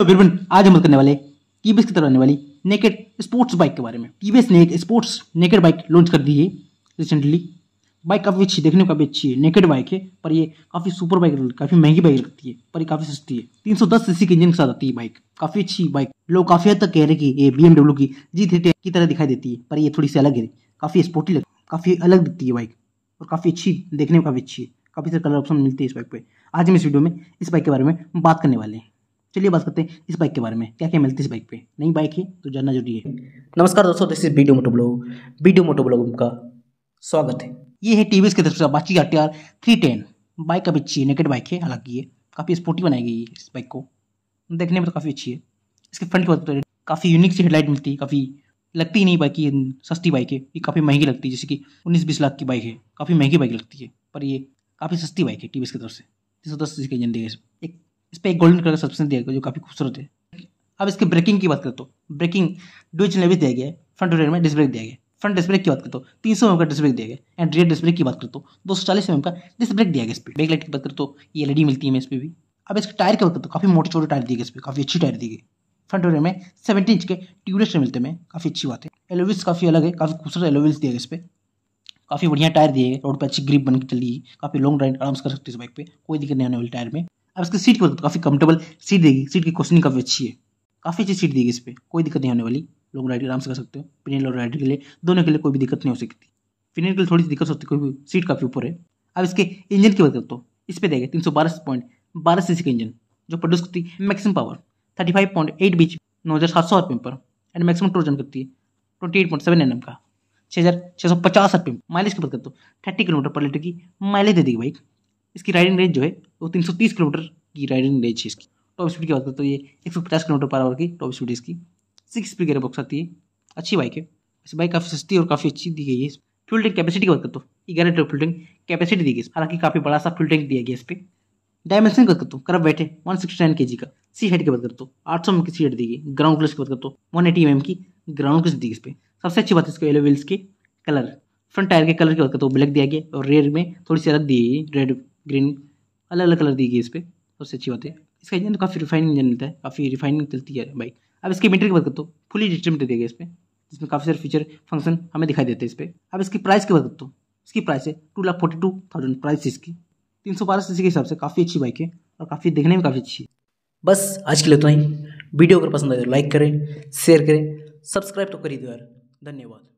तो बिरबिन आज हम बात करने वाले टीवीएस की तरफ आने वाली नेकेड स्पोर्ट्स बाइक के बारे में टीवीएस ने एक स्पोर्ट्स नेकेड बाइक लॉन्च कर दी है रिसेंटली बाइक काफ़ी अच्छी देखने में काफ़ी अच्छी है नेकेड बाइक है पर ये काफ़ी सुपर बाइक काफ़ी महंगी बाइक लगती है पर ये काफ़ी सस्ती है तीन सौ दस सी के इंजन के साथ आती है बाइक काफ़ी अच्छी बाइक लोग काफ़ी हद तक कह रहे कि ये बी की जी थ्री की तरह दिखाई देती है पर ये थोड़ी सी अलग है काफ़ी स्पोर्टी लग काफ़ी अलग दिखती है बाइक और काफ़ी अच्छी देखने में काफ़ी अच्छी है काफ़ी सारे कलर ऑप्शन मिलते हैं इस बाइक पर आज हम इस वीडियो में इस बाइक के बारे में बात करने वाले हैं चलिए बात करते हैं इस बाइक के बारे में क्या क्या मिलती है इस बाइक पे नई बाइक है तो जानना जरूरी है नमस्कार दोस्तों this is video moto blog video moto blog का स्वागत है ये है टीवीएस की तरफ से बाची R T R three ten bike अब अच्छी है नेकेड बाइक है हालांकि ये काफ़ी स्पोर्टी बनाई गई है इस बाइक को देखने में तो काफ़ी अच्छी है इसके फ्रंट की बात करें काफ़ी यूनिक सी हेडलाइट मिलती है काफ़ी लगती ही नहीं बाइक ये सस्ती बाइक है ये काफ़ी महंगी लगती है जैसे कि उन्नीस बीस लाख की बाइक है काफ़ी महंगी बाइक लगती है पर ये काफ़ी सस्ती बाइक है टी की तरफ से तीन सौ दस सी इंजन देगा एक इस पर एक गोल्डन कलर का सब्सटेंस दिया गया जो काफ़ी खूबसूरत है अब इसके ब्रेकिंग की बात करते हो ब्रेकिंग डुच ने भी दिया गया फ्रंट रेयर में डिस्क ब्रेक दिया गया फ्रंट डिस्ब्रेक की बात करते हो तीन सौ एम का डिस्ब्रेक ब्रेक दिया गया एंड रियर डिस्ब्रेक की बात करते हो दो सौ चालीस एम का डिस्क ब्रेक दिया गया इस पर ब्रेक लाइट की बात करते हो ये एलईडी मिलती है इस पर भी अब इसके टायर की बात करते काफ़ी मोटे छोटे टायर दिए गए इस पर काफ़ी अच्छी टायर दी गई फ्रंट रेयर में सेवेंटी इंच के ट्यूबलेस मिलते हैं काफ़ी अच्छी बात है एलोविल्स काफ़ी अलग है काफ़ी खूबसूरत एलोविल्स दिया गया इस पर काफ़ी बढ़िया टायर दिए गए रोड पर अच्छी ग्रिप बन के चली काफ़ी लॉन्ग ड्राइव आराम से कर सकते इस बाइक पे कोई दिक्कत नहीं होने वाली टायर में अब इसकी सीट तो की काफ़ी कंफर्टेबल सीट देगी सीट की क्वेश्चन काफ़ी अच्छी है काफ़ी अच्छी सीट देगी इस पर कोई दिक्कत नहीं होने वाली लोग राइड आराम से कर सकते हो पिनियल और राइडर के लिए दोनों के लिए कोई भी दिक्कत नहीं हो सकती पिनियल के लिए थोड़ी सी दिक्कत होती है सीट काफ़ी ऊपर है अब इसके इंजन की बात करते हो इस पर देगा तीन सौ बारह पॉइंट बारह सी का इंजन जो प्रोड्यूस करती है maximum power thirty five point eight बीच नौ हज़ार सात सौ आरपीएम पर एंड मैक्सिमम टोर्जन करती है twenty eight point seven N M का छः हज़ार छः सौ पचास आरपीएम माइलेज की बात करते हो थर्टी किलोमीटर पर लीटर की माइलेज दे देगी बाइक इसकी राइडिंग रेंज जो है तो तीन सौ तीस किलोमीटर की राइडिंग रेंज है इसकी टॉप स्पीड की बात करते तो ये एक सौ पचास किलोमीटर पर आवर की टॉप स्पीड इसकी सिक्स स्पीड गेयर बॉक्स आती है अच्छी बाइक है इस बाइक काफ़ी सस्ती और काफ़ी अच्छी दी गई है फ्यूल टैंक कैपेसिटी की बात करते हो ग्यारह लीटर फ्यूल टैंक कैपेसिटी दी गई हालांकि काफ़ी बड़ा सा फ्यूल टैंक दिया गया इस पर डायमेंशन की बात करते हो करब बैठे वन सिक्सटी नाइन के जी का सी हेड की बात करते हो आठ सौ तो एम की सी हेड दी गई ग्राउंड क्लस की बात करते हो वन एटी एम की ग्राउंड क्लस दी इस पर सबसे अच्छी बात है इसके एलो व्हील्स के कलर फ्रंट टायर के कलर की बात करते हो ब्लैक दिया गया और रेयर में थोड़ी सी अलग दी गई रेड ग्रीन अलग अलग कलर दी गई इस पर सबसे अच्छी बात है इसका इंजन तो काफ़ी रिफाइनिंग इंजन मिलता है काफ़ी रिफाइनिंग चलती है बाइक अब इसकी बैटरी की बात करते हो फुली डिजिटल बैटरी दी इस पर जिसमें काफ़ी सारे फीचर फंक्शन हमें दिखाई देते हैं इस पर अब इसकी प्राइस की बात करते हो इसकी प्राइस है two lakh forty two thousand price इसकी तीन सौ बारह सीसी के हिसाब से काफ़ी अच्छी बाइक है और काफ़ी देखने में काफ़ी अच्छी है बस आज के लिए तो ही वीडियो अगर पसंद आए तो लाइक करें शेयर करें सब्सक्राइब तो ही दो यार धन्यवाद